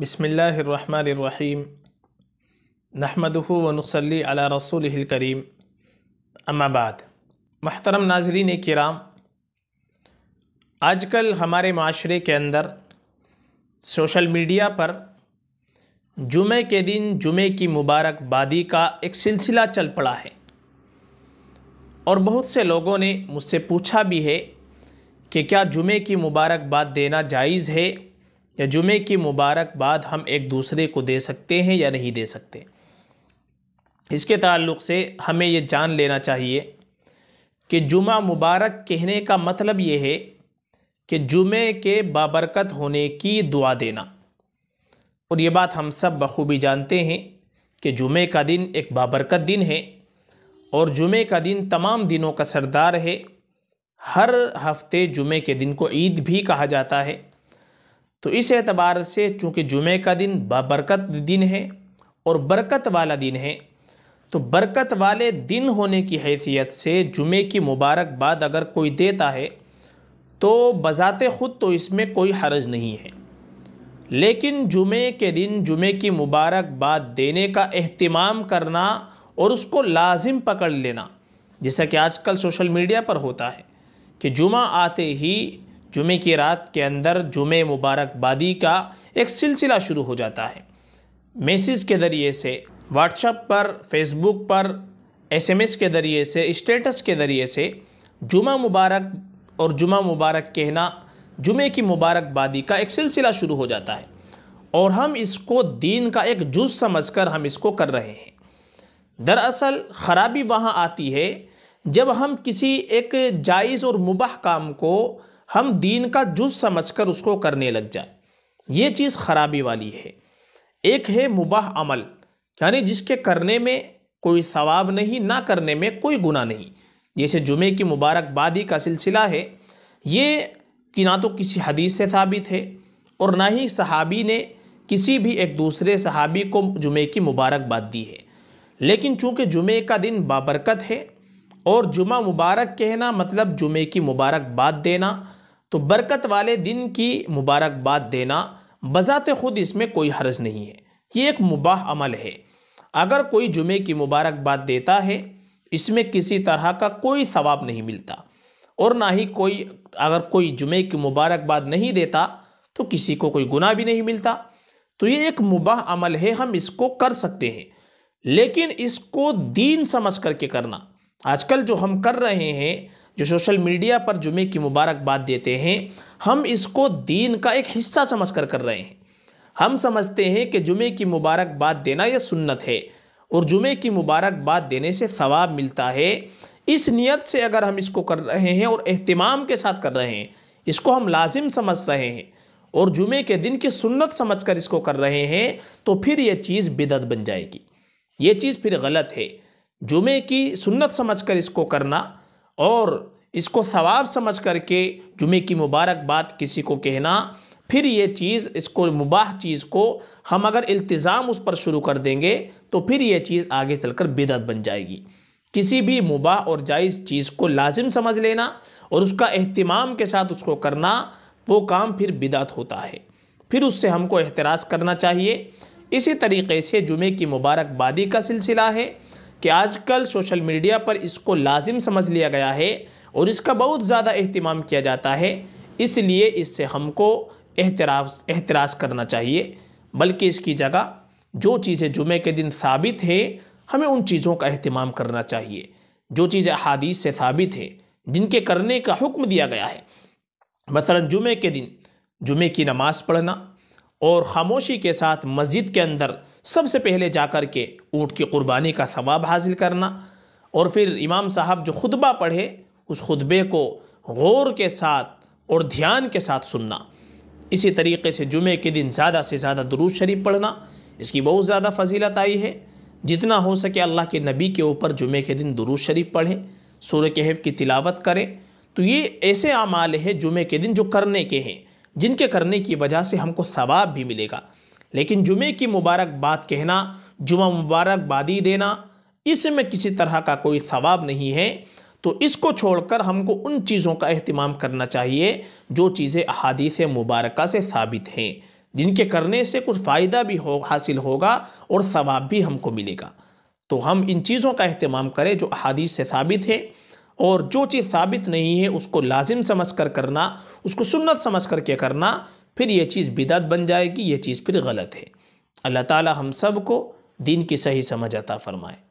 बसमीम नहमदहू वनसली अला रसूल करीम अम्माबाद महतरम नाजरीन कराम आजकल हमारे माशरे के अंदर सोशल मीडिया पर जुमे के दिन जुमे की मुबारकबादी का एक सिलसिला चल पड़ा है और बहुत से लोगों ने मुझसे पूछा भी है कि क्या जुमे की मुबारकबाद देना जायज़ है या जुमे की मुबारकबाद हम एक दूसरे को दे सकते हैं या नहीं दे सकते इसके ताल्लुक़ से हमें ये जान लेना चाहिए कि जुमा मुबारक कहने का मतलब ये है कि जुमे के बाबरकत होने की दुआ देना और ये बात हम सब बखूबी जानते हैं कि जुमे का दिन एक बाबरकत दिन है और जुमे का दिन तमाम दिनों का सरदार है हर हफ्ते जुमे के दिन को ईद भी कहा जाता है तो इस एतबार से चूँकि जुमे का दिन बरकत दिन है और बरकत वाला दिन है तो बरकत वाले दिन होने की हैसियत से जुमे की मुबारकबाद अगर कोई देता है तो बज़ात ख़ुद तो इसमें कोई हर्ज नहीं है लेकिन जुमे के दिन जुमे की मुबारकबाद देने का अहतमाम करना और उसको लाजिम पकड़ लेना जैसा कि आजकल सोशल मीडिया पर होता है कि जुमा आते ही जुमे की रात के अंदर जुमे मुबारकबादी का एक सिलसिला शुरू हो जाता है मैसेज के ज़रिए से व्हाट्सअप पर फेसबुक पर एसएमएस के ज़रिए से स्टेटस के ज़रिए से जुमा मुबारक और जुमा मुबारक कहना जुमे की मुबारकबादी का एक सिलसिला शुरू हो जाता है और हम इसको दीन का एक जुज समझकर हम इसको कर रहे हैं दरअसल ख़राबी वहाँ आती है जब हम किसी एक जायज़ और मुबाह काम को हम दीन का जुज समझकर उसको करने लग जाए ये चीज़ खराबी वाली है एक है मुबाह अमल यानी जिसके करने में कोई सवाब नहीं ना करने में कोई गुना नहीं जैसे जुमे की मुबारकबादी का सिलसिला है ये कि ना तो किसी हदीस से साबित है और ना ही सहाबी ने किसी भी एक दूसरे सहाबी को जुमे की मुबारकबाद दी है लेकिन चूँकि जुमे का दिन बाबरकत है और जुमा मुबारक कहना मतलब जुमे की मुबारकबाद देना तो बरकत वाले दिन की मुबारकबाद देना बज़ात ख़ुद इसमें कोई हर्ज नहीं है ये एक मुबाह अमल है अगर कोई जुमे की मुबारकबाद देता है इसमें किसी तरह का कोई सवाब नहीं मिलता और ना ही कोई अगर कोई जुमे की मुबारकबाद नहीं देता तो किसी को कोई गुनाह भी नहीं मिलता तो ये एक मुबाह अमल है हम इसको कर सकते हैं लेकिन इसको दीन समझ करके करना आजकल जो हम कर रहे हैं जो सोशल मीडिया पर जुमे की मुबारकबाद देते हैं हम इसको दीन का एक हिस्सा समझ कर कर रहे हैं हम समझते हैं कि जुमे की मुबारकबाद देना यह सुन्नत है और जुमे की मुबारकबाद देने से सवाब मिलता है इस नियत से अगर हम इसको कर रहे हैं और अहतमाम के साथ कर रहे हैं इसको हम लाजिम समझ रहे हैं और जुमे के दिन की सुन्नत समझ कर इसको कर रहे हैं तो फिर यह चीज़ बिदत बन जाएगी ये चीज़ फिर गलत है जुमे की सुन्नत समझ कर इसको करना और इसको सवाब समझ करके जुमे की मुबारक बात किसी को कहना फिर ये चीज़ इसको मुबाह चीज़ को हम अगर इल्तिज़ाम उस पर शुरू कर देंगे तो फिर ये चीज़ आगे चलकर बिदत बन जाएगी किसी भी मुबाह और जायज़ चीज़ को लाजिम समझ लेना और उसका अहतमाम के साथ उसको करना वो काम फिर बिदत होता है फिर उससे हमको एहतराज़ करना चाहिए इसी तरीके से जुमे की मुबारकबादी का सिलसिला है कि आजकल सोशल मीडिया पर इसको लाजिम समझ लिया गया है और इसका बहुत ज़्यादा अहतमाम किया जाता है इसलिए इससे हमको एहतराज एहतराज करना चाहिए बल्कि इसकी जगह जो चीज़ें जुमे के दिन साबित हैं हमें उन चीज़ों का अहतमाम करना चाहिए जो चीज़ें अहादीस से साबित हैं जिनके करने का हुक्म दिया गया है मसला जुमे के दिन जुमे की नमाज़ पढ़ना और ख़ामोशी के साथ मस्जिद के अंदर सबसे पहले जा कर के ऊँट की क़ुरबानी का सवाब हासिल करना और फिर इमाम साहब जो खुतबा पढ़े उस खुतबे को गौर के साथ और ध्यान के साथ सुनना इसी तरीके से जुमे के दिन ज़्यादा से ज़्यादा दरुज शरीफ पढ़ना इसकी बहुत ज़्यादा फजीलत आई है जितना हो सके अल्लाह के नबी के ऊपर जुमे के दिन दरुज शरीफ पढ़ें सूर्य कहफ की तिलावत करें तो ये ऐसे अमाल हैं जुमे के दिन जो करने के हैं जिनके करने की वजह से हमको सवाब भी मिलेगा लेकिन जुमे की मुबारकबाद कहना जुमा मुबारकबादी देना इसमें किसी तरह का कोई सवाब नहीं है तो इसको छोड़कर हमको उन चीज़ों का अहतमाम करना चाहिए जो चीज़ें अहादीस मुबारक से साबित हैं जिनके करने से कुछ फ़ायदा भी हो हासिल होगा और सवाब भी हमको मिलेगा तो हम इन चीज़ों का अहतमाम करें जो अहादीस से साबित है और जो चीज़ साबित नहीं है उसको लाजिम समझ कर करना उसको सुन्नत समझ कर के करना फिर ये चीज़ बिदात बन जाएगी ये चीज़ फिर गलत है अल्लाह ताला हम सब को दीन की सही समझ अता फरमाए